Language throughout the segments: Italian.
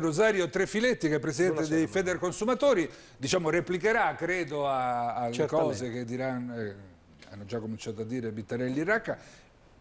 Rosario Trefiletti che è presidente Buonasera. dei Feder Consumatori diciamo replicherà credo alle cose che diranno, eh, hanno già cominciato a dire Bittarelli Racca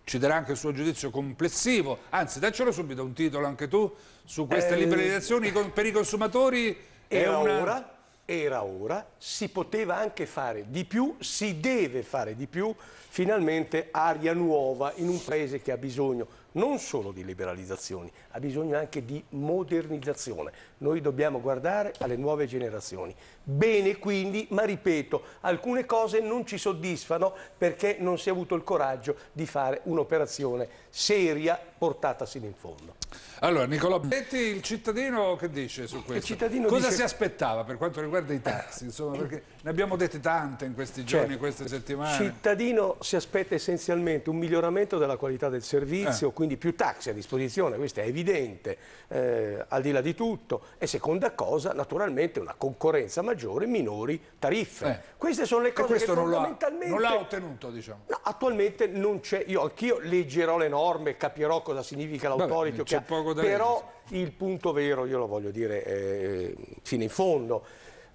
ci darà anche il suo giudizio complessivo anzi daccelo subito un titolo anche tu su queste eh, liberalizzazioni per i consumatori era una... ora era ora, si poteva anche fare di più, si deve fare di più, finalmente aria nuova in un paese che ha bisogno non solo di liberalizzazioni, ha bisogno anche di modernizzazione. Noi dobbiamo guardare alle nuove generazioni. Bene quindi, ma ripeto, alcune cose non ci soddisfano perché non si è avuto il coraggio di fare un'operazione seria portata sino in fondo. Allora, Nicola Betti, il cittadino che dice su questo? Il cittadino Cosa dice... si aspettava per quanto riguarda i taxi? Insomma, perché ne abbiamo dette tante in questi giorni, cioè, in queste settimane. Il cittadino si aspetta essenzialmente un miglioramento della qualità del servizio, eh quindi più taxi a disposizione, questo è evidente, eh, al di là di tutto. E seconda cosa, naturalmente una concorrenza maggiore, minori tariffe. Eh. Queste sono le cose che fondamentalmente... Non l'ha ottenuto, diciamo. No, attualmente non c'è, io anch'io leggerò le norme, capirò cosa significa l'autority, okay, però il punto vero, io lo voglio dire eh, fino in fondo,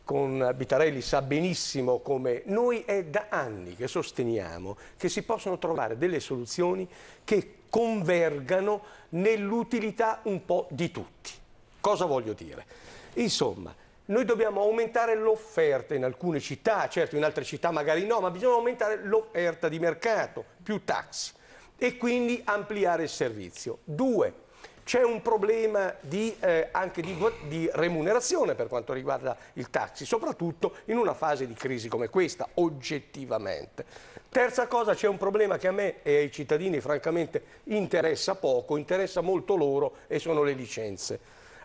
con Bitarelli sa benissimo come noi è da anni che sosteniamo che si possono trovare delle soluzioni che convergano nell'utilità un po' di tutti. Cosa voglio dire? Insomma, noi dobbiamo aumentare l'offerta in alcune città, certo in altre città magari no, ma bisogna aumentare l'offerta di mercato, più taxi e quindi ampliare il servizio. Due, c'è un problema di, eh, anche di, di, remunerazione per quanto riguarda il taxi, soprattutto in una fase di crisi come questa, oggettivamente. Terza cosa, c'è un problema che a me e ai cittadini francamente interessa poco, interessa molto loro e sono le licenze.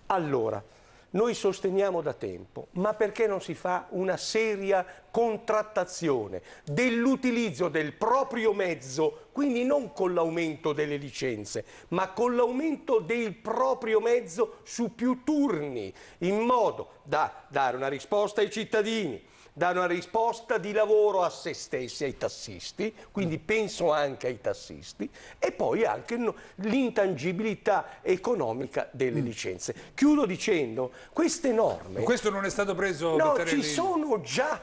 Allora, noi sosteniamo da tempo, ma perché non si fa una seria contrattazione dell'utilizzo del proprio mezzo, quindi non con l'aumento delle licenze, ma con l'aumento del proprio mezzo su più turni, in modo da dare una risposta ai cittadini, dà una risposta di lavoro a se stessi, ai tassisti, quindi penso anche ai tassisti, e poi anche l'intangibilità economica delle mm. licenze. Chiudo dicendo, queste norme... Questo non è stato preso... No, ci sono già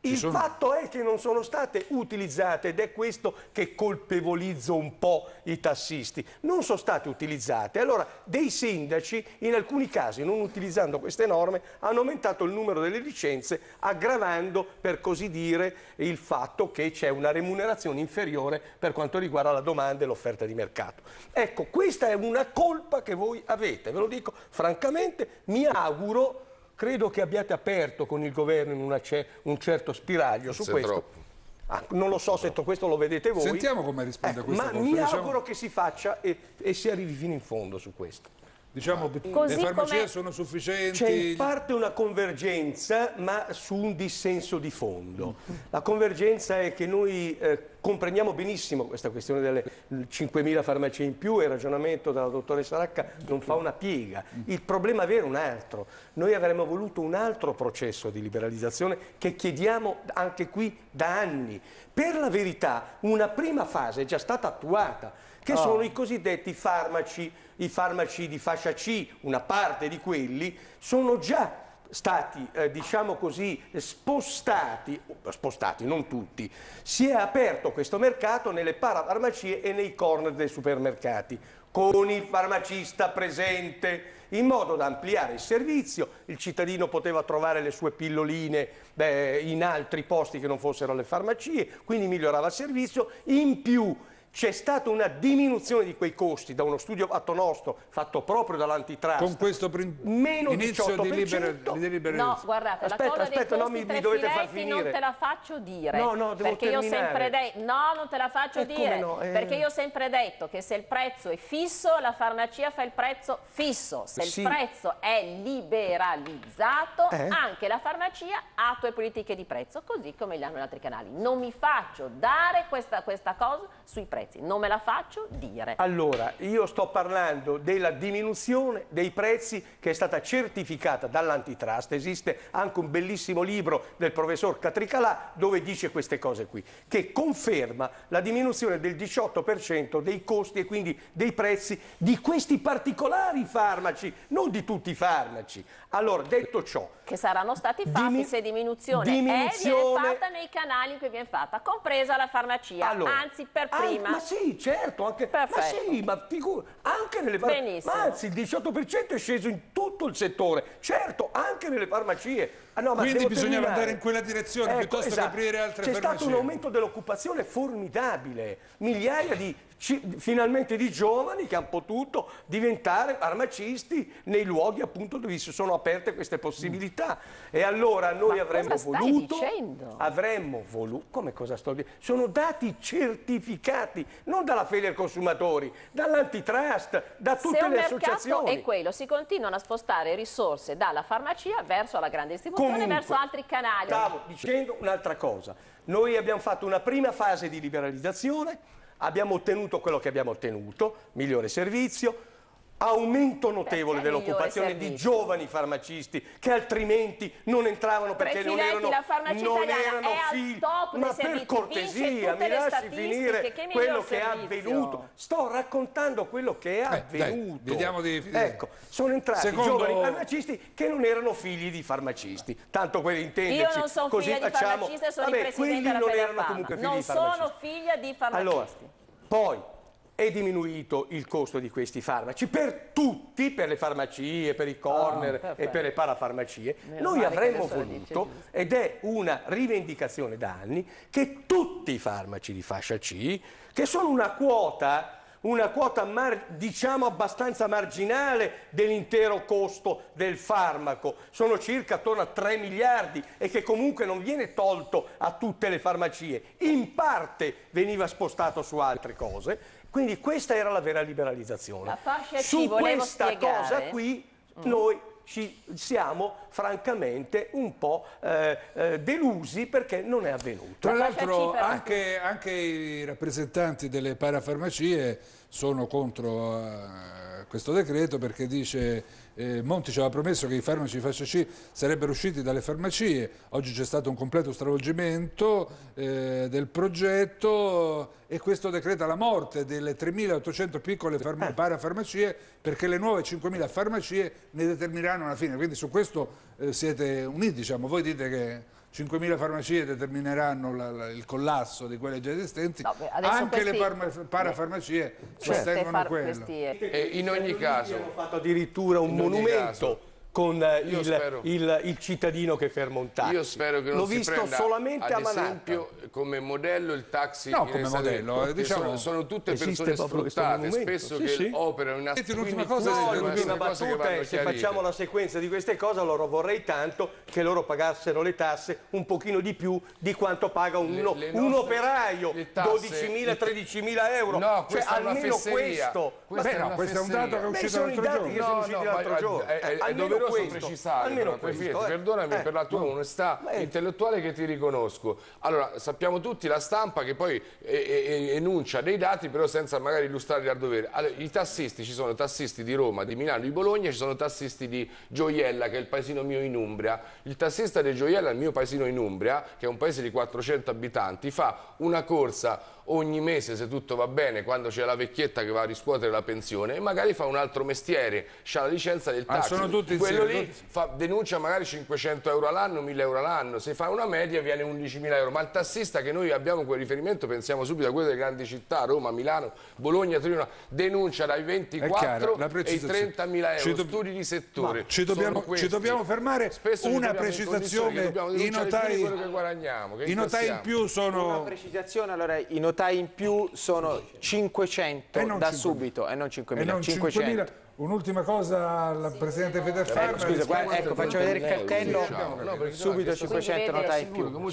il sono... fatto è che non sono state utilizzate ed è questo che colpevolizzo un po' i tassisti. Non sono state utilizzate. Allora, dei sindaci, in alcuni casi, non utilizzando queste norme, hanno aumentato il numero delle licenze, aggravando, per così dire, il fatto che c'è una remunerazione inferiore per quanto riguarda la domanda e l'offerta di mercato. Ecco, questa è una colpa che voi avete. Ve lo dico francamente, mi auguro Credo che abbiate aperto con il governo un, un certo spiraglio Forse su questo. Ah, non lo so se questo lo vedete voi. Sentiamo come risponde ecco, eh, a questo. Ma mi diciamo... auguro che si faccia e, e si arrivi fino in fondo su questo diciamo, ah. le farmacie come... sono sufficienti? C'è in parte una convergenza, ma su un dissenso di fondo. La convergenza è che noi eh, comprendiamo benissimo questa questione delle 5.000 farmacie in più e il ragionamento della dottoressa Racca non fa una piega. Il problema vero è un altro. Noi avremmo voluto un altro processo di liberalizzazione che chiediamo anche qui da anni. Per la verità, una prima fase è già stata attuata che oh. sono i cosiddetti farmaci, i farmaci di fascia C, una parte di quelli, sono già stati, eh, diciamo così, spostati, oh, spostati, non tutti, si è aperto questo mercato nelle parafarmacie e nei corner dei supermercati, con il farmacista presente, in modo da ampliare il servizio, il cittadino poteva trovare le sue pilloline beh, in altri posti che non fossero le farmacie, quindi migliorava il servizio, in più c'è stata una diminuzione di quei costi da uno studio fatto nostro, fatto proprio dall'antitrust. Con questo meno inizio 18%. di libera, No, guardate, aspetta, la cosa aspetta, non mi, mi dovete far finire. Non te la faccio dire. No, no, devo perché terminare. io sempre de... No, non te la faccio eh, dire. No, eh... Perché io ho sempre detto che se il prezzo è fisso, la farmacia fa il prezzo fisso. Se sì. il prezzo è liberalizzato, eh. anche la farmacia attua politiche di prezzo, così come gli hanno gli altri canali. Non mi faccio dare questa, questa cosa sui prezzi prezzi. Non me la faccio dire. Allora, io sto parlando della diminuzione dei prezzi che è stata certificata dall'antitrust. Esiste anche un bellissimo libro del professor Catricalà dove dice queste cose qui, che conferma la diminuzione del 18% dei costi e quindi dei prezzi di questi particolari farmaci, non di tutti i farmaci. Allora, detto ciò... Che saranno stati fatti dimi se diminuzione, diminuzione... È, viene fatta nei canali in cui viene fatta, compresa la farmacia, allora, anzi per prima prima? Ma sì, certo, anche, ma sì, ma figura, anche nelle farmacie. anzi, il 18% è sceso in tutto il settore, certo, anche nelle farmacie. Ah, no, Quindi bisognava andare in quella direzione ecco, piuttosto esatto. che aprire altre C'è farmacie. C'è stato un aumento dell'occupazione formidabile, migliaia di finalmente di giovani che hanno potuto diventare farmacisti nei luoghi appunto dove si sono aperte queste possibilità. E allora noi Ma avremmo voluto, avremmo voluto, come cosa sto dicendo? Sono dati certificati, non dalla Fede Consumatori, dall'antitrust, da tutte Se le associazioni. è quello, si continuano a spostare risorse dalla farmacia verso la grande distribuzione, Comunque, verso altri canali. Stavo dicendo un'altra cosa, noi abbiamo fatto una prima fase di liberalizzazione, abbiamo ottenuto quello che abbiamo ottenuto, migliore servizio, aumento notevole dell'occupazione di giovani farmacisti che altrimenti non entravano perché non erano, la non erano figli. Ma per cortesia, mi lasci finire che quello servizio. che è avvenuto. Sto raccontando quello che è eh, avvenuto. Dai, di Ecco, sono entrati Secondo... giovani farmacisti che non erano figli di farmacisti. Tanto quelli intenderci. Io non sono Così figlia facciamo... di farmacista, sono Vabbè, il presidente della Non erano comunque figli non di farmacisti. Non sono figlia di farmacisti. Allora, poi è diminuito il costo di questi farmaci per tutti, per le farmacie, per i ah, corner oh, e per le parafarmacie. Meno Noi avremmo voluto, ed è una rivendicazione da anni, che tutti i farmaci di fascia C, che sono una quota una quota mar, diciamo abbastanza marginale dell'intero costo del farmaco, sono circa attorno a 3 miliardi e che comunque non viene tolto a tutte le farmacie, in parte veniva spostato su altre cose, quindi questa era la vera liberalizzazione. La Su questa spiegare. cosa qui mm. noi ci siamo francamente un po' eh, eh delusi perché non è avvenuto. Tra l'altro anche, anche, i rappresentanti delle parafarmacie sono contro uh, questo decreto perché dice eh, Monti ci aveva promesso che i farmaci di fascia C sarebbero usciti dalle farmacie, oggi c'è stato un completo stravolgimento eh, del progetto e questo decreta la morte delle 3.800 piccole farma- eh. parafarmacie perché le nuove 5.000 farmacie ne determineranno la fine, quindi su questo eh, siete uniti, diciamo. voi dite che 5.000 farmacie determineranno la, la, il collasso di quelle già esistenti, no, beh, anche questi... le parafarmacie sostengono quello. Questi... in ogni caso... Hanno fatto addirittura un monumento con eh, il, il, il, cittadino che ferma un taxi. Io spero che non L'ho visto solamente a Manhattan. esempio come modello il taxi no, come modello, Stato, eh, diciamo, sono, sono, tutte persone sfruttate, spesso sì, che sì. operano in azienda. L'ultima cosa, no, l'ultima battuta è eh, se facciamo la sequenza di queste cose, allora vorrei tanto che loro pagassero le tasse un pochino di più di quanto paga un, le, le nostre, un operaio, 12.000, 13.000 euro. No, cioè, almeno questo. Beh, no, questo è un dato che è uscito l'altro sono i dati che sono usciti l'altro giorno posso questo, precisare, almeno questo, figlietti. eh. perdonami eh. per la tua onestà eh. intellettuale che ti riconosco. Allora, sappiamo tutti la stampa che poi enuncia dei dati, però senza magari illustrarli al dovere. Allora, I tassisti, ci sono tassisti di Roma, di Milano, di Bologna, ci sono tassisti di Gioiella, che è il paesino mio in Umbria. Il tassista di Gioiella, il mio paesino in Umbria, che è un paese di 400 abitanti, fa una corsa ogni mese se tutto va bene quando c'è la vecchietta che va a riscuotere la pensione e magari fa un altro mestiere, ha la licenza del ah, taxi, ah, quello insieme, lì fa, denuncia magari 500 euro all'anno, 1000 euro all'anno, se fa una media viene 11.000 euro, ma il tassista che noi abbiamo quel riferimento, pensiamo subito a quello delle grandi città, Roma, Milano, Bologna, Torino, denuncia dai 24 chiaro, e i 30.000 euro, ci studi di settore. Ci dobbiamo, ci dobbiamo, fermare Spesso una precisazione, i notai, che che i notai in più sono... Una precisazione, allora i notai notai in più sono 500 da 5 subito e non 5.000. 5.000. Un'ultima cosa al Presidente Federfarma. Scusa, guarda, ecco, faccio vedere il cartello, subito 500 notai in più.